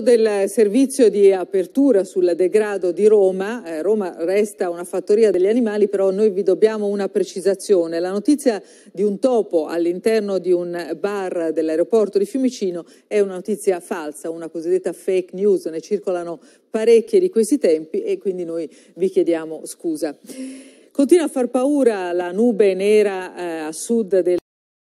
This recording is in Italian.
del servizio di apertura sul degrado di Roma, eh, Roma resta una fattoria degli animali, però noi vi dobbiamo una precisazione. La notizia di un topo all'interno di un bar dell'aeroporto di Fiumicino è una notizia falsa, una cosiddetta fake news, ne circolano parecchie di questi tempi e quindi noi vi chiediamo scusa. Continua a far paura la nube nera eh, a sud del